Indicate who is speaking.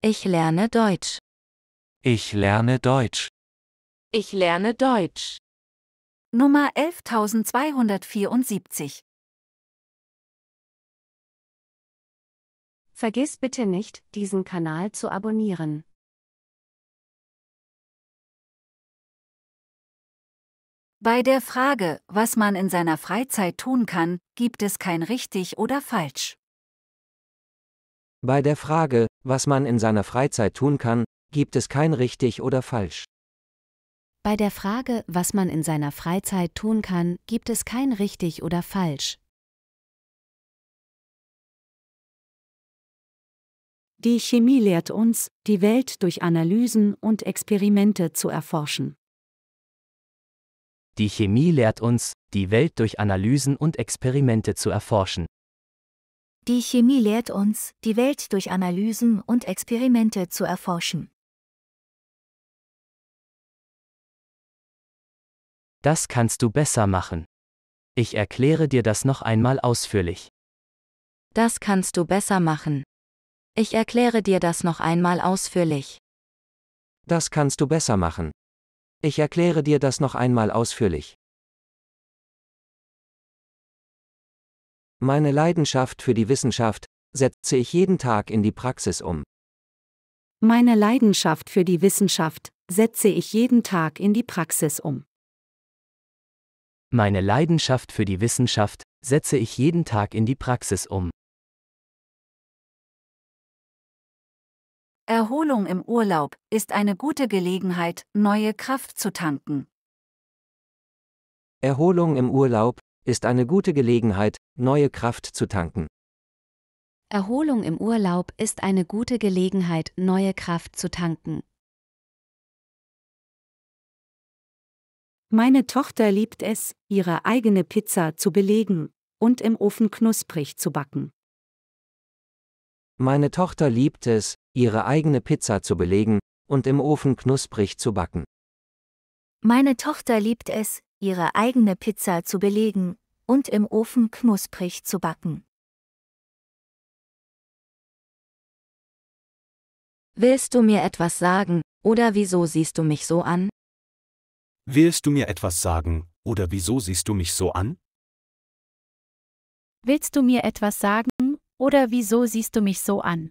Speaker 1: Ich lerne Deutsch. Ich lerne Deutsch. Ich lerne Deutsch. Nummer 11274. Vergiss bitte nicht, diesen Kanal zu abonnieren. Bei der Frage, was man in seiner Freizeit tun kann, gibt es kein richtig oder falsch.
Speaker 2: Bei der Frage, was man in seiner Freizeit tun kann, gibt es kein richtig oder falsch.
Speaker 1: Bei der Frage, was man in seiner Freizeit tun kann, gibt es kein richtig oder falsch. Die Chemie lehrt uns, die Welt durch Analysen und Experimente zu erforschen. Die
Speaker 2: Chemie lehrt uns, die Welt durch Analysen und Experimente zu erforschen.
Speaker 1: Die Chemie lehrt uns, die Welt durch Analysen und Experimente zu erforschen. Das kannst du besser machen. Ich erkläre dir das noch einmal ausführlich. Das kannst du besser machen. Ich erkläre dir das noch einmal ausführlich.
Speaker 2: Das kannst du besser machen. Ich erkläre dir das noch einmal ausführlich. Meine Leidenschaft für die Wissenschaft setze ich jeden Tag in die Praxis um.
Speaker 1: Meine Leidenschaft für die Wissenschaft setze ich jeden Tag in die Praxis um. Meine Leidenschaft für die Wissenschaft setze ich jeden Tag in die Praxis um. Erholung im Urlaub ist eine gute Gelegenheit, neue Kraft zu tanken.
Speaker 2: Erholung im Urlaub ist eine gute Gelegenheit, neue Kraft zu tanken.
Speaker 1: Erholung im Urlaub ist eine gute Gelegenheit, neue Kraft zu tanken. Meine Tochter liebt es, ihre eigene Pizza zu belegen und im Ofen knusprig zu backen.
Speaker 2: Meine Tochter liebt es, ihre eigene Pizza zu belegen und im Ofen knusprig zu backen.
Speaker 1: Meine Tochter liebt es, ihre eigene Pizza zu belegen und im Ofen knusprig zu backen. Willst du mir etwas sagen, oder wieso siehst du mich so an? Willst du mir etwas sagen, oder wieso siehst du mich so an? Willst du mir etwas sagen, oder wieso siehst du mich so an?